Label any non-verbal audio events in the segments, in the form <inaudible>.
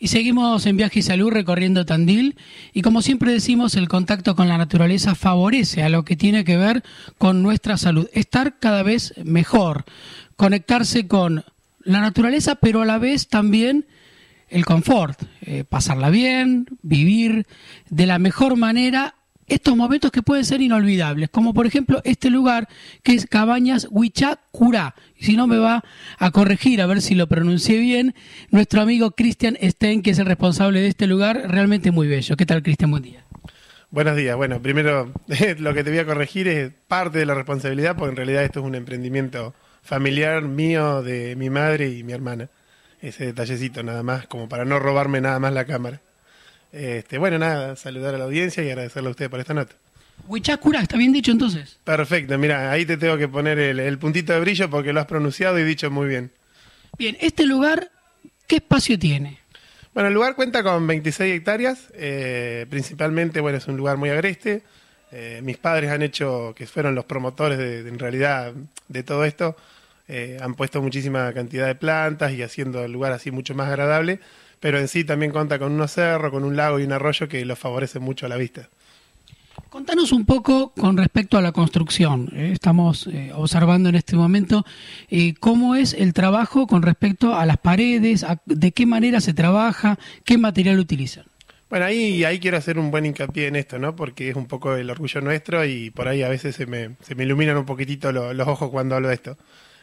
Y seguimos en Viaje y Salud recorriendo Tandil y como siempre decimos, el contacto con la naturaleza favorece a lo que tiene que ver con nuestra salud, estar cada vez mejor, conectarse con la naturaleza, pero a la vez también el confort, eh, pasarla bien, vivir de la mejor manera estos momentos que pueden ser inolvidables, como por ejemplo este lugar que es Cabañas Curá. Si no me va a corregir, a ver si lo pronuncié bien, nuestro amigo Cristian Sten, que es el responsable de este lugar, realmente muy bello. ¿Qué tal, Cristian? Buen día. Buenos días. Bueno, primero <laughs> lo que te voy a corregir es parte de la responsabilidad, porque en realidad esto es un emprendimiento familiar mío, de mi madre y mi hermana. Ese detallecito nada más, como para no robarme nada más la cámara. Este, bueno, nada, saludar a la audiencia y agradecerle a usted por esta nota. Huichacura, está bien dicho entonces. Perfecto, mira, ahí te tengo que poner el, puntito de brillo porque lo has pronunciado y dicho muy bien. Bien, este lugar, ¿qué espacio tiene? Bueno, el lugar cuenta con 26 hectáreas, eh, principalmente, bueno, es un lugar muy agreste. Eh, mis padres han hecho, que fueron los promotores de, en realidad de todo esto, eh, han puesto muchísima cantidad de plantas y haciendo el lugar así mucho más agradable, pero en sí también cuenta con unos cerro, con un lago y un arroyo que lo favorece mucho a la vista. Contanos un poco con respecto a la construcción. Eh, estamos eh, observando en este momento cómo es el trabajo con respecto a las paredes, de qué manera se trabaja, qué material utilizan. Bueno, ahí, quiero hacer un buen hincapié en esto, ¿no? Porque es un poco el orgullo nuestro y por ahí a veces se me, iluminan un poquitito los ojos cuando hablo de esto.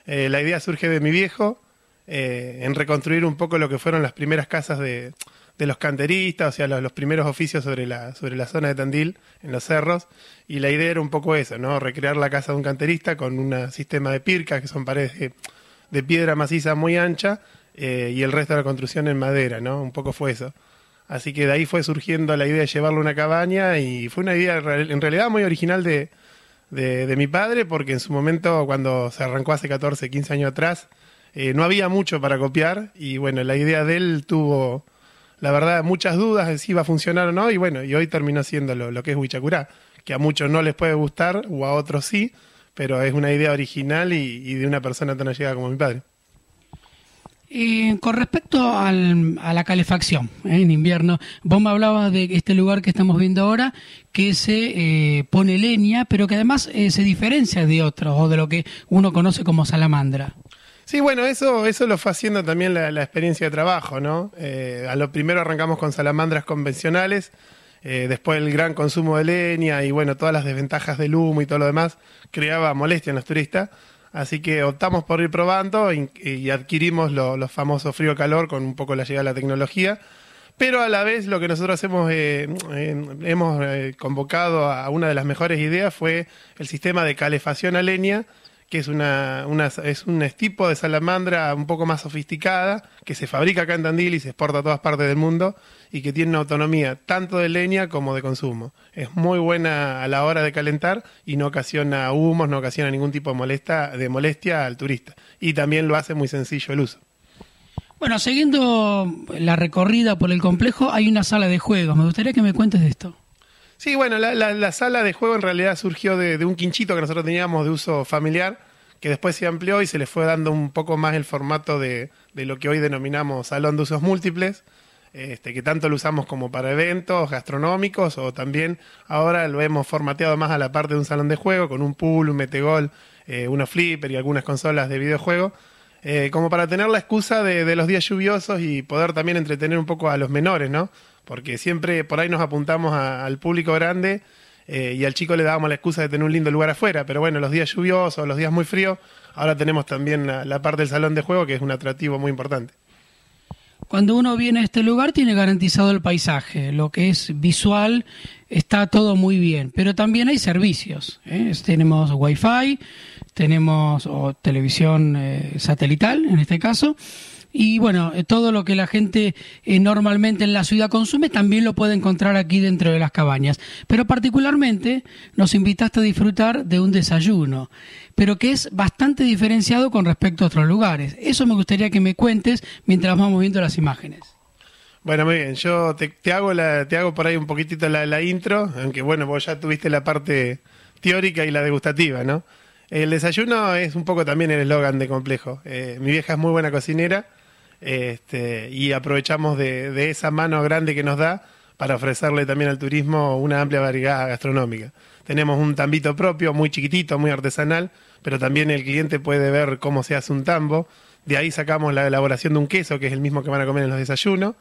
Eh, la idea surge de mi viejo eh, en reconstruir un poco lo que fueron las primeras casas de, los canteristas, o sea, los, primeros oficios sobre la, sobre la zona de Tandil, en los cerros, y la idea era un poco eso, ¿no? Recrear la casa de un canterista con un sistema de pircas, que son paredes de, piedra maciza muy ancha, eh, y el resto de la construcción en madera, ¿no? Un poco fue eso. Así que de ahí fue surgiendo la idea de llevarlo a una cabaña y fue una idea en realidad muy original de, de, mi padre, porque en su momento, cuando se arrancó hace 14, 15 años atrás, eh, no había mucho para copiar y bueno, la idea de él tuvo, la verdad, muchas dudas de si iba a funcionar o no y bueno, y hoy terminó siendo lo, que es Huichacurá, que a muchos no les puede gustar o a otros sí, pero es una idea original y, y de una persona tan allegada como mi padre. Eh, con respecto a la calefacción eh, en invierno, vos me hablabas de este lugar que estamos viendo ahora, que se eh, pone leña, pero que además se diferencia de otros o de lo que uno conoce como salamandra. Sí, bueno, eso, eso lo fue haciendo también la, experiencia de trabajo, ¿no? a lo primero arrancamos con salamandras convencionales, después el gran consumo de leña y bueno, todas las desventajas del humo y todo lo demás creaba molestia en los turistas. Así que optamos por ir probando y, adquirimos los famosos frío-calor con un poco la llegada de la tecnología. Pero a la vez lo que nosotros eh, hemos, hemos eh, convocado a una de las mejores ideas fue el sistema de calefacción a leña, que es, una, es un tipo de salamandra un poco más sofisticada, que se fabrica acá en Tandil y se exporta a todas partes del mundo, y que tiene una autonomía tanto de leña como de consumo. Es muy buena a la hora de calentar y no ocasiona humos, no ocasiona ningún tipo de, de molestia al turista. Y también lo hace muy sencillo el uso. Bueno, siguiendo la recorrida por el complejo, hay una sala de juegos. Me gustaría que me cuentes de esto. Sí, bueno, la, sala de juego en realidad surgió de, un quinchito que nosotros teníamos de uso familiar, que después se amplió y se le fue dando un poco más el formato de, lo que hoy denominamos salón de usos múltiples. Este, que tanto lo usamos como para eventos gastronómicos o también ahora lo hemos formateado más a la parte de un salón de juego con un pool, un metegol, eh, unos flipper y algunas consolas de videojuego, eh, como para tener la excusa de, los días lluviosos y poder también entretener un poco a los menores, ¿no? porque siempre por ahí nos apuntamos al público grande eh, y al chico le dábamos la excusa de tener un lindo lugar afuera, pero bueno, los días lluviosos, los días muy fríos, ahora tenemos también la, parte del salón de juego que es un atractivo muy importante. Cuando uno viene a este lugar tiene garantizado el paisaje, lo que es visual, está todo muy bien, pero también hay servicios. ¿eh? Tenemos wifi, tenemos televisión eh, satelital en este caso, y bueno, eh, todo lo que la gente eh, normalmente en la ciudad consume también lo puede encontrar aquí dentro de las cabañas. Pero particularmente nos invitaste a disfrutar de un desayuno, pero que es bastante diferenciado con respecto a otros lugares. Eso me gustaría que me cuentes mientras vamos viendo las imágenes. Bueno, muy bien, yo te, hago, la, te hago por ahí un poquitito la, intro, aunque bueno, vos ya tuviste la parte teórica y la degustativa, ¿no? El desayuno es un poco también el eslogan de complejo. Eh, mi vieja es muy buena cocinera este, y aprovechamos de, esa mano grande que nos da para ofrecerle también al turismo una amplia variedad gastronómica. Tenemos un tambito propio, muy chiquitito, muy artesanal, pero también el cliente puede ver cómo se hace un tambo. De ahí sacamos la elaboración de un queso, que es el mismo que van a comer en los desayunos.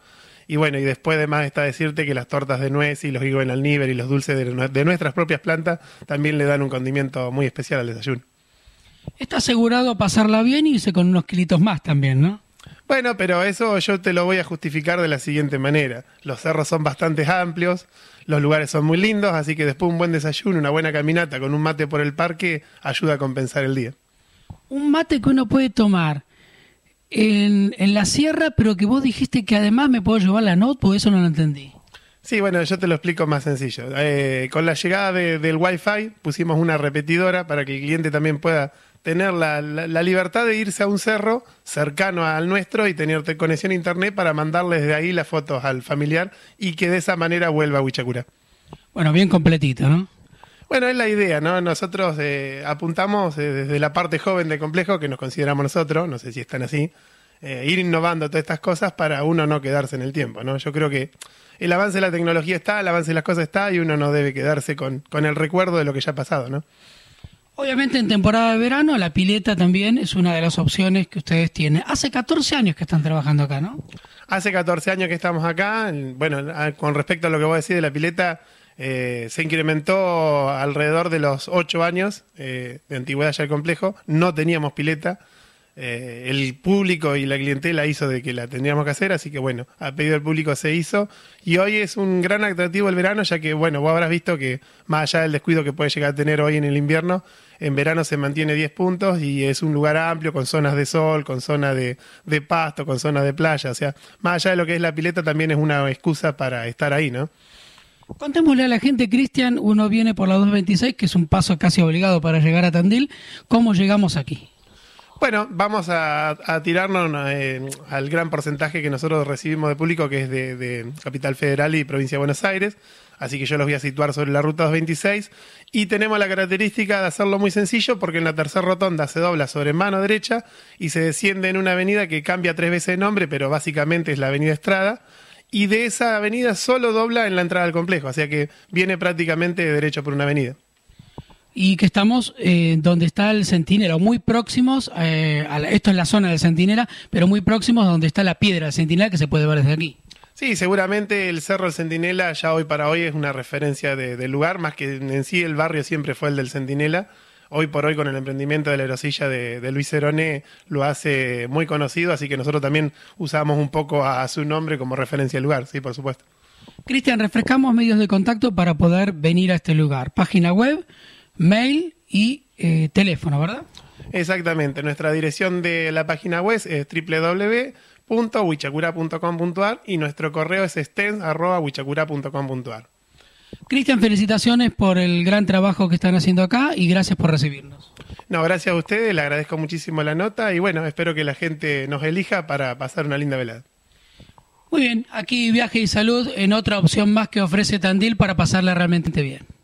Y bueno, y después además está decirte que las tortas de nuez y los higos en alníver y los dulces de, nuestras propias plantas también le dan un condimento muy especial al desayuno. Está asegurado pasarla bien y irse con unos kilitos más también, ¿no? Bueno, pero eso yo te lo voy a justificar de la siguiente manera. Los cerros son bastante amplios, los lugares son muy lindos, así que después un buen desayuno, una buena caminata con un mate por el parque ayuda a compensar el día. Un mate que uno puede tomar en, en la sierra, pero que vos dijiste que además me puedo llevar la notebook, por eso no lo entendí. Sí, bueno, yo te lo explico más sencillo. Eh, con la llegada del Wi-Fi pusimos una repetidora para que el cliente también pueda tener la, la, libertad de irse a un cerro cercano al nuestro y tener conexión a internet para mandarles de ahí las fotos al familiar y que de esa manera vuelva a Huichacura. Bueno, bien completito, ¿no? Bueno, es la idea, ¿no? Nosotros eh, apuntamos eh, desde la parte joven del complejo que nos consideramos nosotros, no sé si están así, eh, ir innovando todas estas cosas para uno no quedarse en el tiempo, ¿no? Yo creo que el avance de la tecnología está, el avance de las cosas está y uno no debe quedarse con, con el recuerdo de lo que ya ha pasado, ¿no? Obviamente en temporada de verano la pileta también es una de las opciones que ustedes tienen. Hace 14 años que están trabajando acá, ¿no? Hace 14 años que estamos acá. Bueno, con respecto a lo que vos decís de la pileta, eh, se incrementó alrededor de los 8 años eh, de antigüedad ya el complejo. No teníamos pileta. Eh, el público y la clientela hizo de que la tendríamos que hacer, así que bueno, a pedido del público se hizo. Y hoy es un gran atractivo el verano, ya que bueno, vos habrás visto que más allá del descuido que puede llegar a tener hoy en el invierno, en verano se mantiene 10 puntos y es un lugar amplio con zonas de sol, con zonas de, de pasto, con zonas de playa. O sea, más allá de lo que es la pileta, también es una excusa para estar ahí, ¿no? Contémosle a la gente, Cristian, uno viene por la 226, que es un paso casi obligado para llegar a Tandil. ¿Cómo llegamos aquí? Bueno, vamos a, tirarnos eh, al gran porcentaje que nosotros recibimos de público, que es de, Capital Federal y Provincia de Buenos Aires. Así que yo los voy a situar sobre la ruta 226. Y tenemos la característica de hacerlo muy sencillo, porque en la tercera rotonda se dobla sobre mano derecha y se desciende en una avenida que cambia tres veces de nombre, pero básicamente es la Avenida Estrada. Y de esa avenida solo dobla en la entrada al complejo, o sea que viene prácticamente de derecho por una avenida y que estamos eh, donde está el centinela, muy próximos, eh, esto es la zona del centinela, pero muy próximos donde está la piedra del centinela que se puede ver desde aquí. Sí, seguramente el Cerro del Centinela ya hoy para hoy es una referencia del lugar, más que en sí el barrio siempre fue el del Centinela. Hoy por hoy con el emprendimiento de la erosilla de, Luis Cerone lo hace muy conocido, así que nosotros también usamos un poco a, su nombre como referencia del lugar, sí, por supuesto. Cristian, refrescamos medios de contacto para poder venir a este lugar. Página web, mail y eh, teléfono, ¿verdad? Exactamente, nuestra dirección de la página web es www.huichacura.com.ar y nuestro correo es stens.huichacura.com.ar. Cristian, felicitaciones por el gran trabajo que están haciendo acá y gracias por recibirnos. No, gracias a ustedes, le agradezco muchísimo la nota y bueno, espero que la gente nos elija para pasar una linda velada. Muy bien, aquí Viaje y Salud en otra opción más que ofrece Tandil para pasarla realmente bien.